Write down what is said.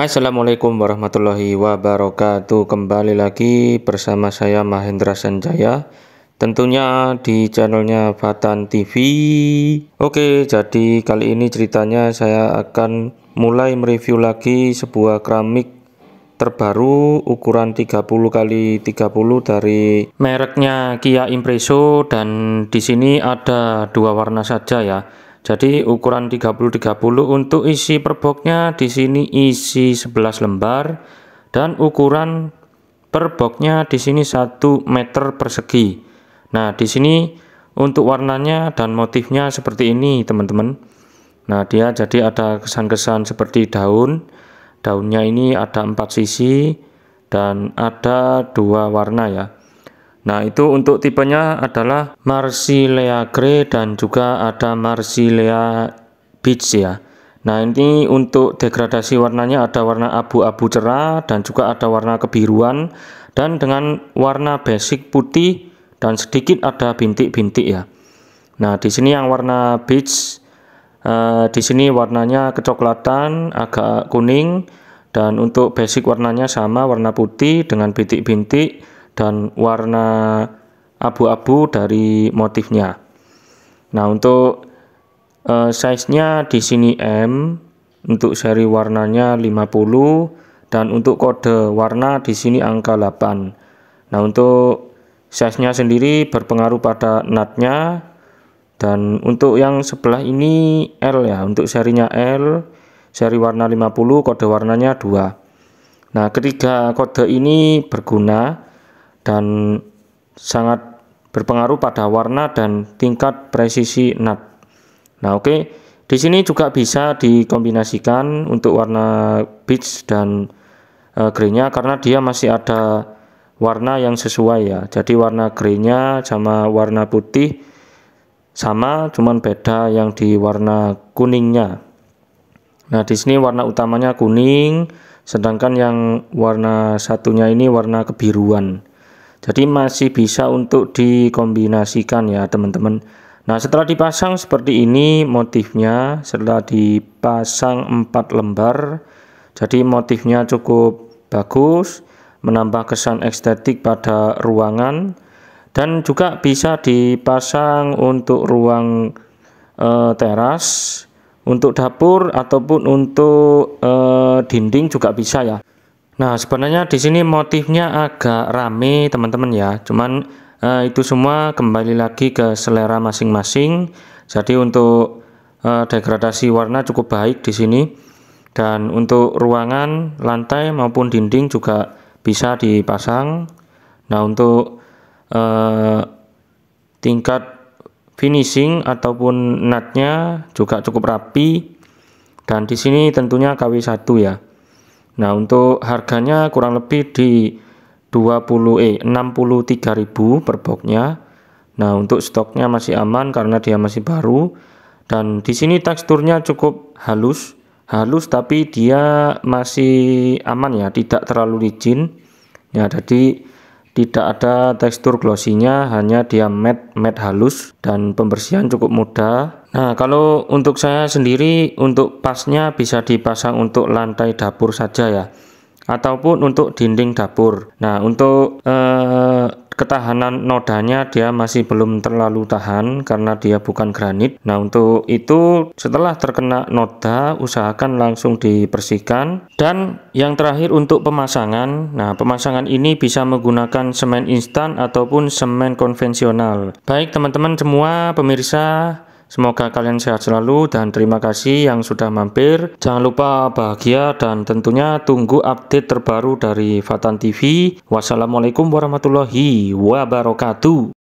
Assalamualaikum warahmatullahi wabarakatuh Kembali lagi bersama saya Mahendra Sanjaya Tentunya di channelnya Fatan TV Oke jadi kali ini ceritanya saya akan mulai mereview lagi sebuah keramik terbaru ukuran 30 kali 30 dari mereknya Kia Impreso dan di sini ada dua warna saja ya jadi ukuran 30-30 untuk isi per boxnya di sini isi 11 lembar dan ukuran per boxnya di sini 1 meter persegi. Nah di sini untuk warnanya dan motifnya seperti ini teman-teman. Nah dia jadi ada kesan-kesan seperti daun. Daunnya ini ada empat sisi dan ada dua warna ya. Nah, itu untuk tipenya adalah Marsilea Grey dan juga ada Marsilea Beach ya. Nah, ini untuk degradasi warnanya ada warna abu-abu cerah dan juga ada warna kebiruan dan dengan warna basic putih dan sedikit ada bintik-bintik ya. Nah, di sini yang warna beach eh, di sini warnanya kecoklatan, agak kuning dan untuk basic warnanya sama warna putih dengan bintik-bintik dan warna abu-abu dari motifnya. Nah, untuk uh, size-nya di sini M, untuk seri warnanya 50 dan untuk kode warna di sini angka 8. Nah, untuk size-nya sendiri berpengaruh pada natnya dan untuk yang sebelah ini L ya, untuk serinya L, seri warna 50, kode warnanya 2. Nah, ketiga kode ini berguna dan sangat berpengaruh pada warna dan tingkat presisi nat. Nah, oke. Okay. Di sini juga bisa dikombinasikan untuk warna beige dan e, grey-nya karena dia masih ada warna yang sesuai ya. Jadi warna grey-nya sama warna putih sama cuman beda yang di warna kuningnya. Nah, di sini warna utamanya kuning, sedangkan yang warna satunya ini warna kebiruan jadi masih bisa untuk dikombinasikan ya teman-teman nah setelah dipasang seperti ini motifnya setelah dipasang empat lembar jadi motifnya cukup bagus menambah kesan estetik pada ruangan dan juga bisa dipasang untuk ruang e, teras untuk dapur ataupun untuk e, dinding juga bisa ya Nah, sebenarnya di sini motifnya agak rame, teman-teman ya. Cuman eh, itu semua kembali lagi ke selera masing-masing. Jadi untuk eh, degradasi warna cukup baik di sini. Dan untuk ruangan, lantai maupun dinding juga bisa dipasang. Nah, untuk eh, tingkat finishing ataupun natnya juga cukup rapi. Dan di sini tentunya KW1 ya. Nah, untuk harganya kurang lebih di 20 eh 63.000 per boxnya. Nah, untuk stoknya masih aman karena dia masih baru dan di sini teksturnya cukup halus, halus tapi dia masih aman ya, tidak terlalu licin. Ya, jadi tidak ada tekstur glossy-nya, hanya dia matte matte halus dan pembersihan cukup mudah. Nah, kalau untuk saya sendiri untuk pasnya bisa dipasang untuk lantai dapur saja ya ataupun untuk dinding dapur. Nah, untuk eh, ketahanan nodanya dia masih belum terlalu tahan karena dia bukan granit nah untuk itu setelah terkena noda usahakan langsung dibersihkan dan yang terakhir untuk pemasangan nah pemasangan ini bisa menggunakan semen instan ataupun semen konvensional baik teman-teman semua pemirsa Semoga kalian sehat selalu dan terima kasih yang sudah mampir. Jangan lupa bahagia dan tentunya tunggu update terbaru dari Fatan TV. Wassalamualaikum warahmatullahi wabarakatuh.